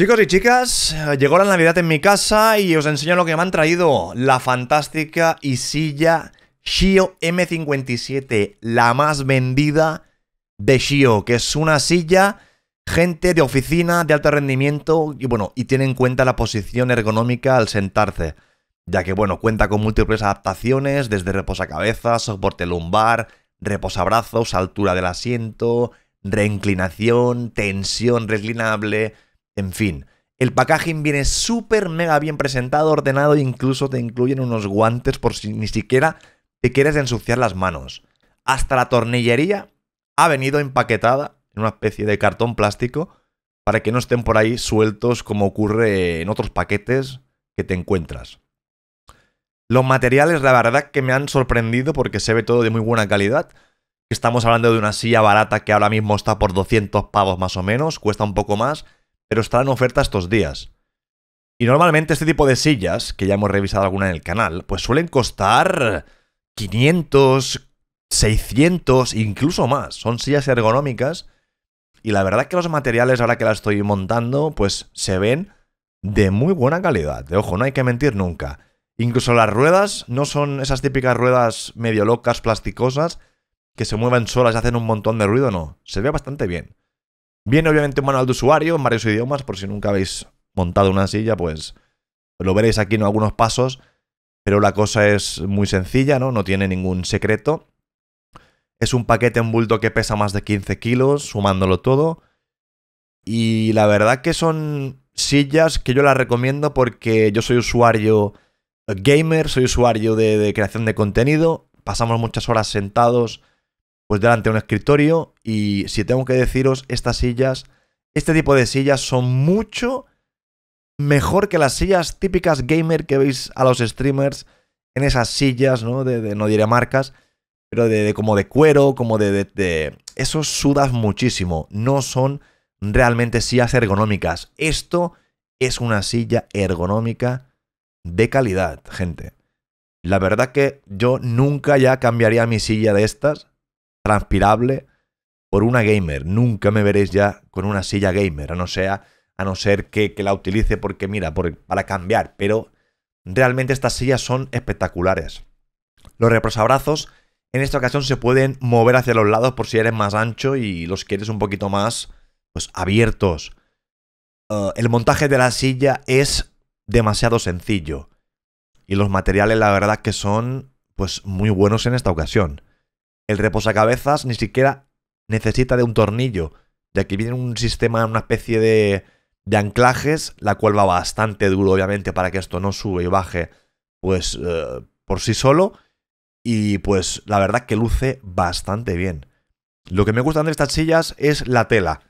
Chicos y chicas, eh, llegó la Navidad en mi casa y os enseño lo que me han traído. La fantástica y silla Shio M57, la más vendida de Shio, que es una silla gente de oficina de alto rendimiento y bueno, y tiene en cuenta la posición ergonómica al sentarse, ya que bueno, cuenta con múltiples adaptaciones desde reposacabezas, soporte lumbar, reposabrazos, altura del asiento, reinclinación, tensión reclinable, en fin, el packaging viene súper mega bien presentado, ordenado e incluso te incluyen unos guantes por si ni siquiera te quieres ensuciar las manos. Hasta la tornillería ha venido empaquetada en una especie de cartón plástico para que no estén por ahí sueltos como ocurre en otros paquetes que te encuentras. Los materiales, la verdad que me han sorprendido porque se ve todo de muy buena calidad. Estamos hablando de una silla barata que ahora mismo está por 200 pavos más o menos, cuesta un poco más, pero estará en oferta estos días. Y normalmente este tipo de sillas, que ya hemos revisado alguna en el canal, pues suelen costar 500, 600, incluso más. Son sillas ergonómicas y la verdad que los materiales ahora que las estoy montando, pues se ven de muy buena calidad. De ojo, no hay que mentir nunca. Incluso las ruedas no son esas típicas ruedas medio locas, plasticosas, que se mueven solas y hacen un montón de ruido, no. Se ve bastante bien. Viene obviamente un manual de usuario en varios idiomas, por si nunca habéis montado una silla, pues lo veréis aquí en algunos pasos, pero la cosa es muy sencilla, ¿no? No tiene ningún secreto. Es un paquete en bulto que pesa más de 15 kilos, sumándolo todo. Y la verdad que son sillas que yo las recomiendo porque yo soy usuario gamer, soy usuario de, de creación de contenido, pasamos muchas horas sentados pues delante de un escritorio y si tengo que deciros, estas sillas, este tipo de sillas son mucho mejor que las sillas típicas gamer que veis a los streamers en esas sillas, ¿no? De, no diré marcas, pero de, como de cuero, como de, de, de... Eso sudas muchísimo, no son realmente sillas ergonómicas. Esto es una silla ergonómica de calidad, gente. La verdad que yo nunca ya cambiaría mi silla de estas transpirable por una gamer. Nunca me veréis ya con una silla gamer, a no, sea, a no ser que, la utilice porque, mira, para cambiar. Pero realmente estas sillas son espectaculares. Los reposabrazos en esta ocasión se pueden mover hacia los lados por si eres más ancho y los quieres un poquito más pues, abiertos. Eh, el montaje de la silla es demasiado sencillo. Y los materiales la verdad que son pues muy buenos en esta ocasión. El reposacabezas ni siquiera necesita de un tornillo, ya que viene un sistema, una especie de, de anclajes, la cual va bastante duro, obviamente, para que esto no sube y baje, pues eh, por sí solo. Y pues la verdad que luce bastante bien. Lo que me gustan de estas sillas es la tela.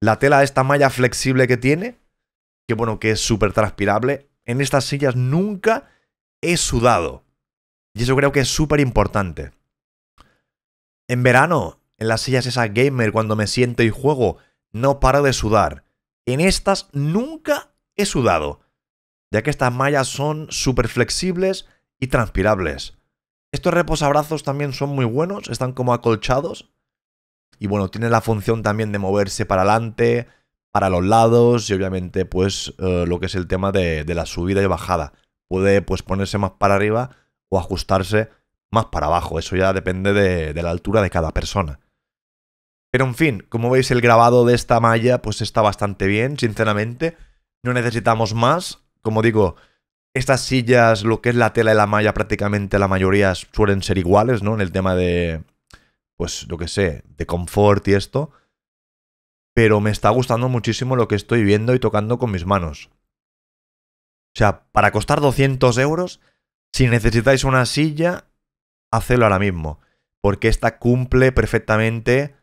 La tela, esta malla flexible que tiene, que bueno, que es súper transpirable. En estas sillas nunca he sudado. Y eso creo que es súper importante. En verano, en las sillas esas gamer cuando me siento y juego, no paro de sudar. En estas nunca he sudado, ya que estas mallas son súper flexibles y transpirables. Estos reposabrazos también son muy buenos, están como acolchados. Y bueno, tienen la función también de moverse para adelante, para los lados y obviamente pues eh, lo que es el tema de, de la subida y bajada. Puede pues ponerse más para arriba o ajustarse más para abajo. Eso ya depende de, la altura de cada persona. Pero en fin, como veis el grabado de esta malla pues está bastante bien, sinceramente. No necesitamos más. Como digo, estas sillas, lo que es la tela y la malla, prácticamente la mayoría suelen ser iguales, ¿no? En el tema de, pues lo que sé, de confort y esto. Pero me está gustando muchísimo lo que estoy viendo y tocando con mis manos. O sea, para costar 200 euros, si necesitáis una silla, hacelo ahora mismo. Porque esta cumple perfectamente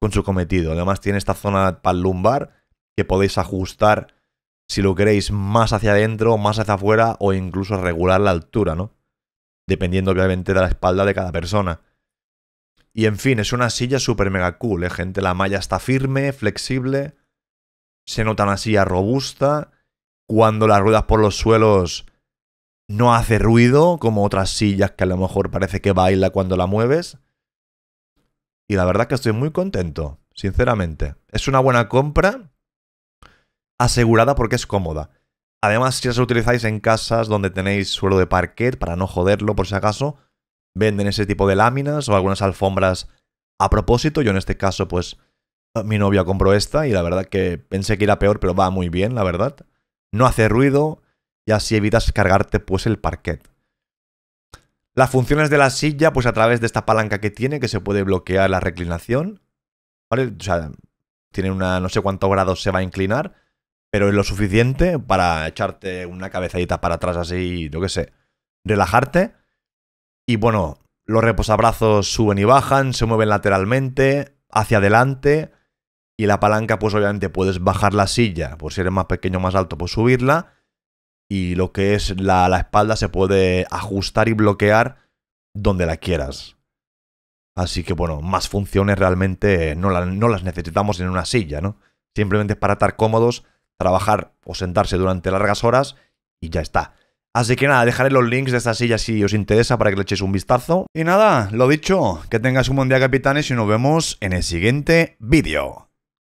con su cometido. Además tiene esta zona para lumbar que podéis ajustar si lo queréis más hacia adentro, más hacia afuera o incluso regular la altura, ¿no? Dependiendo obviamente de la espalda de cada persona. Y en fin, es una silla súper mega cool, ¿eh, gente? La malla está firme, flexible, se nota una silla robusta. Cuando las ruedas por los suelos no hace ruido como otras sillas que a lo mejor parece que baila cuando la mueves. Y la verdad que estoy muy contento, sinceramente. Es una buena compra asegurada porque es cómoda. Además, si las utilizáis en casas donde tenéis suelo de parquet, para no joderlo por si acaso, venden ese tipo de láminas o algunas alfombras a propósito. Yo en este caso, pues, mi novia compró esta y la verdad que pensé que era peor, pero va muy bien, la verdad. No hace ruido, y así evitas cargarte pues el parquet. Las funciones de la silla, pues a través de esta palanca que tiene, que se puede bloquear la reclinación, ¿vale? O sea, tiene una no sé cuánto grados se va a inclinar, pero es lo suficiente para echarte una cabezadita para atrás así, yo qué sé, relajarte. Y bueno, los reposabrazos suben y bajan, se mueven lateralmente, hacia adelante. Y la palanca, pues obviamente puedes bajar la silla, por pues, si eres más pequeño o más alto, pues subirla y lo que es la, espalda se puede ajustar y bloquear donde la quieras. Así que bueno, más funciones realmente no, las necesitamos en una silla, ¿no? Simplemente es para estar cómodos, trabajar o sentarse durante largas horas y ya está. Así que nada, dejaré los links de esta silla si os interesa para que le echéis un vistazo. Y nada, lo dicho, que tengas un buen día capitanes y nos vemos en el siguiente vídeo.